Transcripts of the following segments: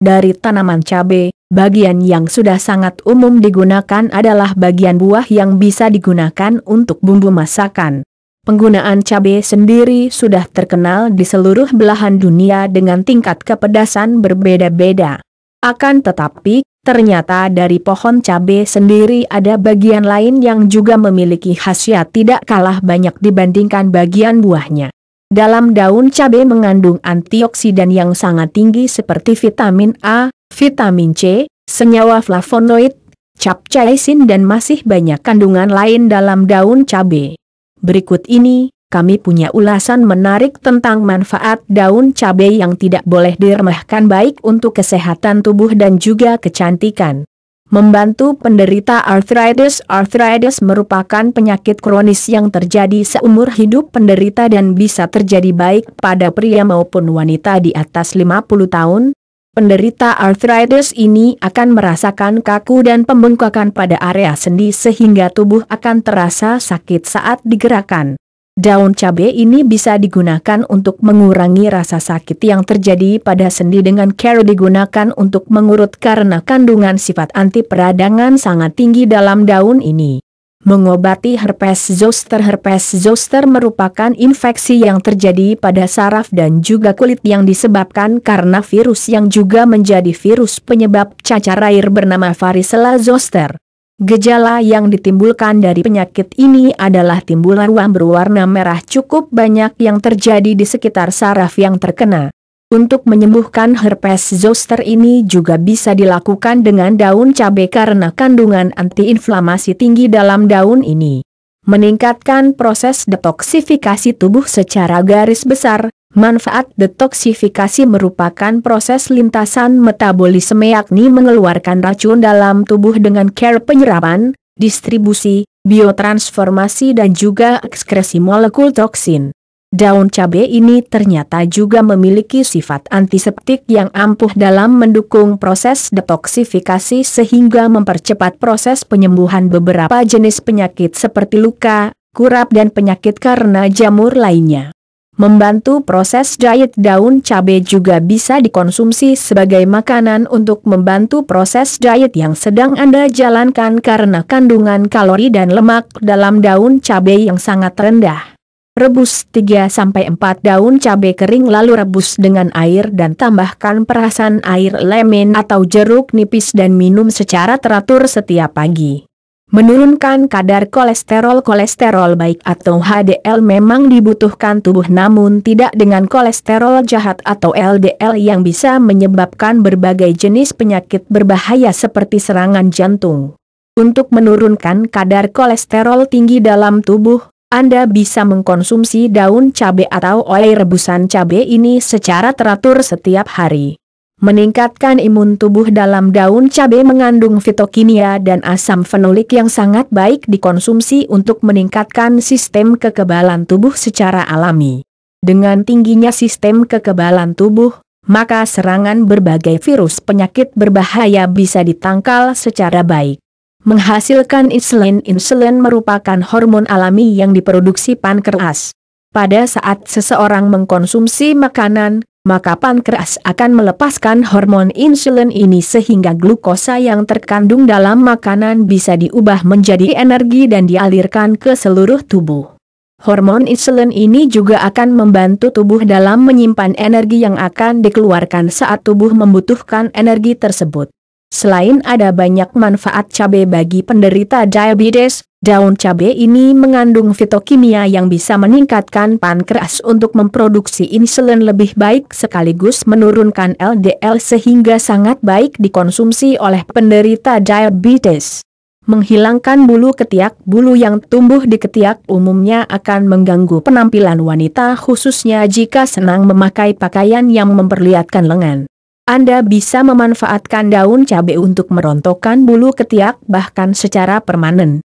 Dari tanaman cabai, bagian yang sudah sangat umum digunakan adalah bagian buah yang bisa digunakan untuk bumbu masakan. Penggunaan cabai sendiri sudah terkenal di seluruh belahan dunia dengan tingkat kepedasan berbeda-beda. Akan tetapi, ternyata dari pohon cabai sendiri ada bagian lain yang juga memiliki khasiat tidak kalah banyak dibandingkan bagian buahnya. Dalam daun cabai mengandung antioksidan yang sangat tinggi seperti vitamin A, vitamin C, senyawa flavonoid, capsaicin dan masih banyak kandungan lain dalam daun cabai. Berikut ini, kami punya ulasan menarik tentang manfaat daun cabai yang tidak boleh diremehkan baik untuk kesehatan tubuh dan juga kecantikan membantu penderita arthritis. Arthritis merupakan penyakit kronis yang terjadi seumur hidup penderita dan bisa terjadi baik pada pria maupun wanita di atas 50 tahun. Penderita arthritis ini akan merasakan kaku dan pembengkakan pada area sendi sehingga tubuh akan terasa sakit saat digerakkan. Daun cabai ini bisa digunakan untuk mengurangi rasa sakit yang terjadi pada sendi dengan care digunakan untuk mengurut karena kandungan sifat anti peradangan sangat tinggi dalam daun ini. Mengobati herpes zoster Herpes zoster merupakan infeksi yang terjadi pada saraf dan juga kulit yang disebabkan karena virus yang juga menjadi virus penyebab cacar air bernama varicella zoster. Gejala yang ditimbulkan dari penyakit ini adalah timbul ruam berwarna merah cukup banyak yang terjadi di sekitar saraf yang terkena. Untuk menyembuhkan herpes zoster ini juga bisa dilakukan dengan daun cabai karena kandungan antiinflamasi tinggi dalam daun ini. Meningkatkan proses detoksifikasi tubuh secara garis besar, Manfaat detoksifikasi merupakan proses lintasan metabolisme yakni mengeluarkan racun dalam tubuh dengan care penyerapan, distribusi, biotransformasi dan juga ekskresi molekul toksin. Daun cabai ini ternyata juga memiliki sifat antiseptik yang ampuh dalam mendukung proses detoksifikasi sehingga mempercepat proses penyembuhan beberapa jenis penyakit seperti luka, kurap dan penyakit karena jamur lainnya. Membantu proses diet daun cabai juga bisa dikonsumsi sebagai makanan untuk membantu proses diet yang sedang Anda jalankan karena kandungan kalori dan lemak dalam daun cabai yang sangat rendah. Rebus 3-4 daun cabai kering lalu rebus dengan air dan tambahkan perasan air lemon atau jeruk nipis dan minum secara teratur setiap pagi. Menurunkan kadar kolesterol-kolesterol baik atau HDL memang dibutuhkan tubuh namun tidak dengan kolesterol jahat atau LDL yang bisa menyebabkan berbagai jenis penyakit berbahaya seperti serangan jantung. Untuk menurunkan kadar kolesterol tinggi dalam tubuh, Anda bisa mengkonsumsi daun cabai atau oleh rebusan cabai ini secara teratur setiap hari. Meningkatkan imun tubuh dalam daun cabai mengandung fitokimia dan asam fenolik yang sangat baik dikonsumsi untuk meningkatkan sistem kekebalan tubuh secara alami. Dengan tingginya sistem kekebalan tubuh, maka serangan berbagai virus penyakit berbahaya bisa ditangkal secara baik. Menghasilkan insulin Insulin merupakan hormon alami yang diproduksi pankreas. Pada saat seseorang mengkonsumsi makanan, maka pankreas akan melepaskan hormon insulin ini sehingga glukosa yang terkandung dalam makanan bisa diubah menjadi energi dan dialirkan ke seluruh tubuh. Hormon insulin ini juga akan membantu tubuh dalam menyimpan energi yang akan dikeluarkan saat tubuh membutuhkan energi tersebut. Selain ada banyak manfaat cabai bagi penderita diabetes, Daun cabai ini mengandung fitokimia yang bisa meningkatkan pankreas untuk memproduksi insulin lebih baik sekaligus menurunkan LDL sehingga sangat baik dikonsumsi oleh penderita diabetes. Menghilangkan bulu ketiak Bulu yang tumbuh di ketiak umumnya akan mengganggu penampilan wanita khususnya jika senang memakai pakaian yang memperlihatkan lengan. Anda bisa memanfaatkan daun cabai untuk merontokkan bulu ketiak bahkan secara permanen.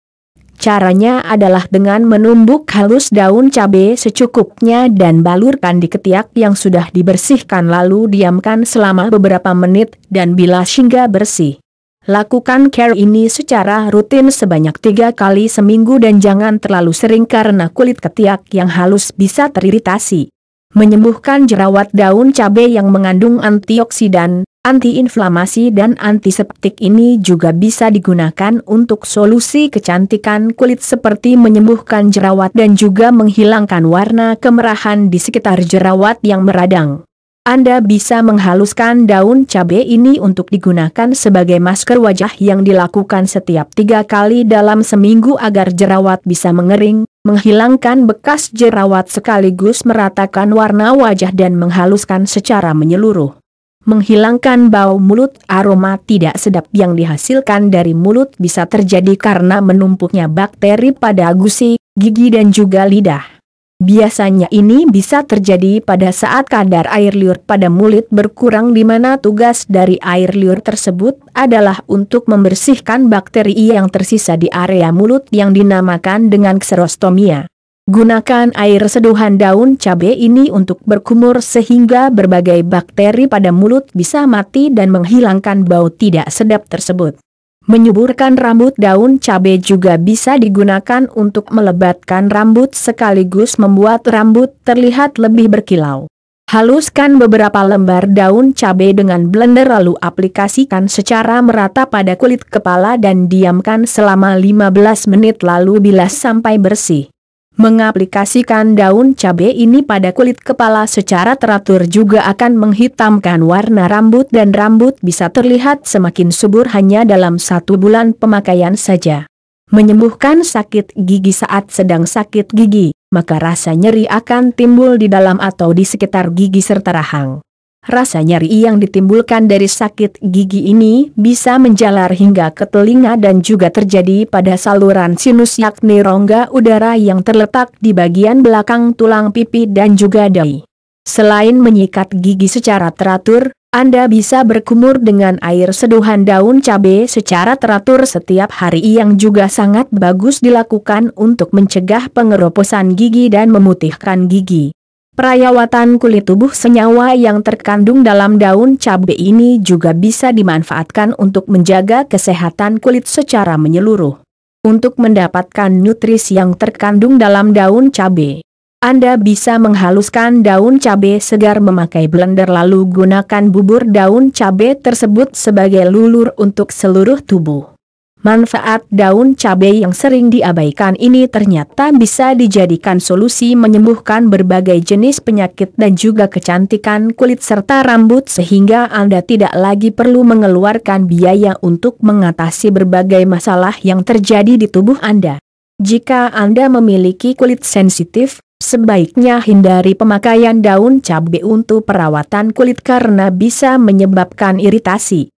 Caranya adalah dengan menumbuk halus daun cabai secukupnya dan balurkan di ketiak yang sudah dibersihkan lalu diamkan selama beberapa menit dan bilas hingga bersih. Lakukan care ini secara rutin sebanyak tiga kali seminggu dan jangan terlalu sering karena kulit ketiak yang halus bisa teriritasi. Menyembuhkan jerawat daun cabai yang mengandung antioksidan, Antiinflamasi dan antiseptik ini juga bisa digunakan untuk solusi kecantikan kulit seperti menyembuhkan jerawat dan juga menghilangkan warna kemerahan di sekitar jerawat yang meradang. Anda bisa menghaluskan daun cabai ini untuk digunakan sebagai masker wajah yang dilakukan setiap tiga kali dalam seminggu agar jerawat bisa mengering, menghilangkan bekas jerawat sekaligus meratakan warna wajah dan menghaluskan secara menyeluruh. Menghilangkan bau mulut aroma tidak sedap yang dihasilkan dari mulut bisa terjadi karena menumpuknya bakteri pada gusi, gigi dan juga lidah. Biasanya ini bisa terjadi pada saat kadar air liur pada mulut berkurang di mana tugas dari air liur tersebut adalah untuk membersihkan bakteri yang tersisa di area mulut yang dinamakan dengan kserostomia. Gunakan air seduhan daun cabai ini untuk berkumur sehingga berbagai bakteri pada mulut bisa mati dan menghilangkan bau tidak sedap tersebut. Menyuburkan rambut daun cabai juga bisa digunakan untuk melebatkan rambut sekaligus membuat rambut terlihat lebih berkilau. Haluskan beberapa lembar daun cabai dengan blender lalu aplikasikan secara merata pada kulit kepala dan diamkan selama 15 menit lalu bilas sampai bersih. Mengaplikasikan daun cabai ini pada kulit kepala secara teratur juga akan menghitamkan warna rambut dan rambut bisa terlihat semakin subur hanya dalam satu bulan pemakaian saja. Menyembuhkan sakit gigi saat sedang sakit gigi, maka rasa nyeri akan timbul di dalam atau di sekitar gigi serta rahang. Rasa nyeri yang ditimbulkan dari sakit gigi ini bisa menjalar hingga ke telinga dan juga terjadi pada saluran sinus yakni rongga udara yang terletak di bagian belakang tulang pipi dan juga dahi. Selain menyikat gigi secara teratur, Anda bisa berkumur dengan air seduhan daun cabai secara teratur setiap hari yang juga sangat bagus dilakukan untuk mencegah pengeroposan gigi dan memutihkan gigi. Perayawatan kulit tubuh senyawa yang terkandung dalam daun cabai ini juga bisa dimanfaatkan untuk menjaga kesehatan kulit secara menyeluruh. Untuk mendapatkan nutrisi yang terkandung dalam daun cabai, Anda bisa menghaluskan daun cabai segar memakai blender lalu gunakan bubur daun cabai tersebut sebagai lulur untuk seluruh tubuh. Manfaat daun cabai yang sering diabaikan ini ternyata bisa dijadikan solusi menyembuhkan berbagai jenis penyakit dan juga kecantikan kulit serta rambut sehingga Anda tidak lagi perlu mengeluarkan biaya untuk mengatasi berbagai masalah yang terjadi di tubuh Anda. Jika Anda memiliki kulit sensitif, Sebaiknya hindari pemakaian daun cabai untuk perawatan kulit karena bisa menyebabkan iritasi.